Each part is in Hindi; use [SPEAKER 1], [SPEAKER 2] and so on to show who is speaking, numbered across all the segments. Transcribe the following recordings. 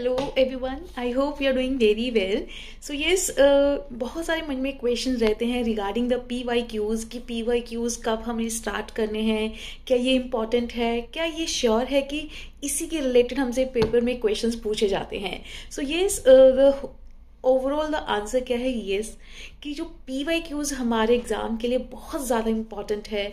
[SPEAKER 1] Hello everyone I hope you are doing very well so yes बहुत सारे मन में क्वेश्चन रहते हैं regarding the P Y Qs कि पी वाई क्यूज़ कब हमें स्टार्ट करने हैं क्या ये इंपॉर्टेंट है क्या ये श्योर है कि इसी के रिलेटेड हमसे पेपर में क्वेश्चंस पूछे जाते हैं so yes the overall the answer क्या है येस yes, कि जो पी वाई क्यूज़ हमारे एग्ज़ाम के लिए बहुत ज़्यादा इम्पॉर्टेंट है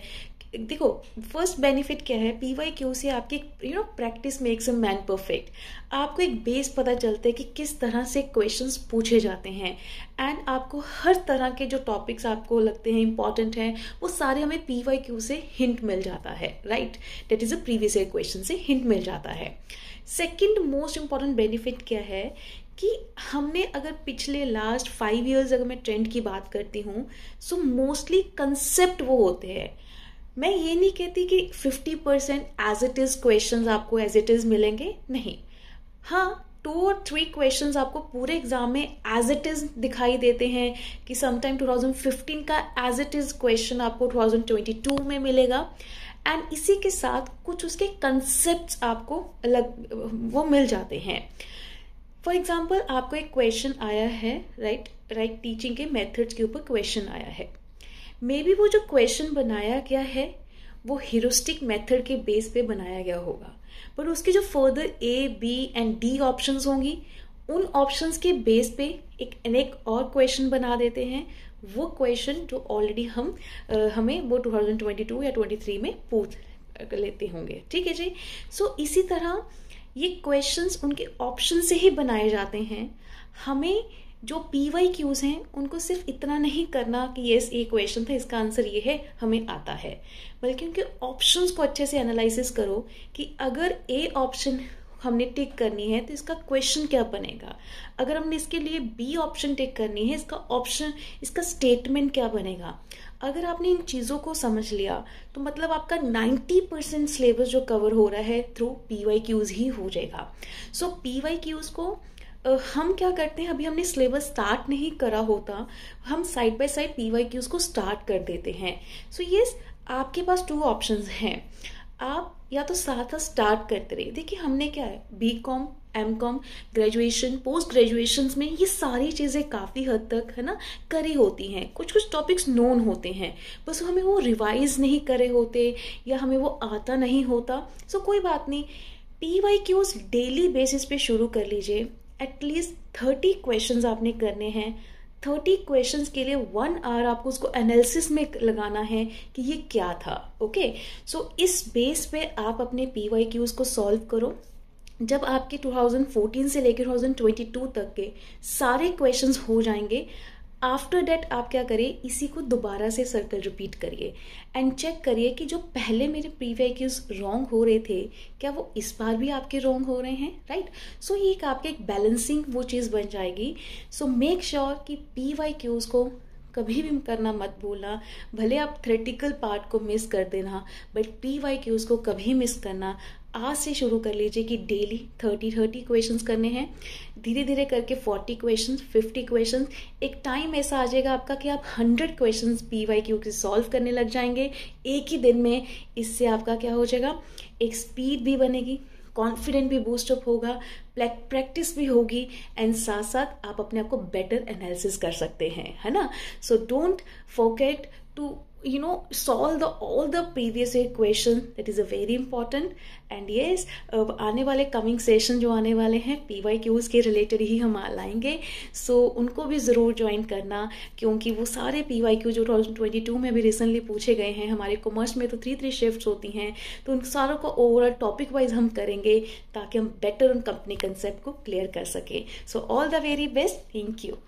[SPEAKER 1] देखो फर्स्ट बेनिफिट क्या है पी वाई क्यू से आपकी you know practice makes a man perfect आपको एक बेस पता चलता है कि किस तरह से क्वेश्चंस पूछे जाते हैं एंड आपको हर तरह के जो टॉपिक्स आपको लगते हैं इंपॉर्टेंट हैं वो सारे हमें पी वाई क्यू से हिंट मिल जाता है right that is a previous year question से हिंट मिल जाता है सेकेंड मोस्ट इम्पॉर्टेंट बेनिफिट क्या है कि हमने अगर पिछले लास्ट फाइव ईयर्स अगर मैं ट्रेंड की बात करती हूँ सो मोस्टली कंसेप्ट वो होते हैं मैं ये नहीं कहती कि 50 percent as it is question आपको एज इट इज़ मिलेंगे नहीं हाँ टू और थ्री क्वेश्चन आपको पूरे एग्जाम में एज इट इज़ दिखाई देते हैं कि समटाइम 2015 का एज इट इज़ क्वेश्चन आपको 2022 में मिलेगा एंड इसी के साथ कुछ उसके कंसेप्ट आपको अलग वो मिल जाते हैं फॉर एग्जाम्पल आपको एक क्वेश्चन आया है राइट राइट टीचिंग के मेथड्स के ऊपर क्वेश्चन आया है मे बी वो जो क्वेश्चन बनाया गया है वो हीरोस्टिक मेथड के बेस पे बनाया गया होगा पर उसके जो further A B and D options होंगी उन ऑप्शंस के बेस पे एक अनेक और क्वेश्चन बना देते हैं वो क्वेश्चन जो ऑलरेडी हम हमें वो 2022 या 23 में पूछ लेते होंगे ठीक है जी सो so, इसी तरह ये क्वेश्चंस उनके ऑप्शन से ही बनाए जाते हैं हमें जो पी वाई क्यूज हैं उनको सिर्फ इतना नहीं करना कि ये ये क्वेश्चन था इसका आंसर ये है हमें आता है बल्कि उनके ऑप्शंस को अच्छे से एनालिसिस करो कि अगर ए ऑप्शन हमने टिक करनी है तो इसका क्वेश्चन क्या बनेगा अगर हमने इसके लिए बी ऑप्शन टिक करनी है इसका ऑप्शन इसका स्टेटमेंट क्या बनेगा अगर आपने इन चीज़ों को समझ लिया तो मतलब आपका 90 परसेंट सिलेबस जो कवर हो रहा है थ्रू पी वाई क्यूज़ ही हो जाएगा सो पी वाई क्यूज़ को हम क्या करते हैं अभी हमने सिलेबस स्टार्ट नहीं करा होता हम side by side P Y Qs को स्टार्ट कर देते हैं सो so, ये yes, आपके पास टू ऑप्शंस हैं आप या तो साथ साथ स्टार्ट करते रहिए देखिए हमने क्या है B Com M Com graduation post graduation में ये सारी चीज़ें काफ़ी हद तक है ना करी होती हैं कुछ कुछ टॉपिक्स नोन होते हैं बस हमें वो रिवाइज नहीं करे होते या हमें वो आता नहीं होता सो कोई बात नहीं P Y Qs daily basis पे शुरू कर लीजिए एटलीस्ट थर्टी क्वेश्चन आपने करने हैं थर्टी क्वेश्चन के लिए वन आवर आपको उसको एनालिसिस में लगाना है कि ये क्या था ओके सो so, इस बेस पे आप अपने पी वाई क्यूज को सॉल्व करो जब आपके 2014 से लेकर 2022 तक के सारे क्वेश्चंस हो जाएंगे आफ्टर डेट आप क्या करें इसी को दोबारा से सर्कल रिपीट करिए एंड चेक करिए कि जो पहले मेरे प्रीवियस रॉन्ग हो रहे थे क्या वो इस बार भी आपके रॉन्ग हो रहे हैं राइट right? सो so, ये एक आपके एक बैलेंसिंग वो चीज़ बन जाएगी सो मेक श्योर कि पी वाई क्यूज़ को कभी भी करना मत भूलना भले आप थ्रेटिकल पार्ट को मिस कर देना बट पी वाई क्यूज को कभी मिस करना आज से शुरू कर लीजिए कि डेली थर्टी थर्टी क्वेश्चंस करने हैं धीरे धीरे करके फोर्टी क्वेश्चंस फिफ्टी क्वेश्चंस एक टाइम ऐसा आ जाएगा आपका कि आप hundred questions P Y Q के सॉल्व करने लग जाएंगे एक ही दिन में इससे आपका क्या हो जाएगा एक स्पीड भी बनेगी कॉन्फिडेंट भी बूस्टअप होगा प्रैक्टिस भी होगी एंड साथ साथ आप अपने आप को बेटर एनालिसिस कर सकते हैं है ना so don't forget to you know solve the all the previous year question that is a very important and yes अब uh, आने वाले कमिंग सेशन जो आने वाले हैं पी वाई क्यूज़ के रिलेटेड ही हम लाएंगे सो so, उनको भी ज़रूर ज्वाइन करना क्योंकि वो सारे पी वाई क्यू जो थाउजेंड ट्वेंटी टू में भी रिसेंटली पूछे गए हैं हमारे कॉमर्स में तो थ्री थ्री शिफ्ट होती हैं तो उन सारों को ओवरऑल टॉपिक वाइज हम करेंगे ताकि हम बेटर उन कंपनी कंसेप्ट को क्लियर कर सकें so all the very best thank you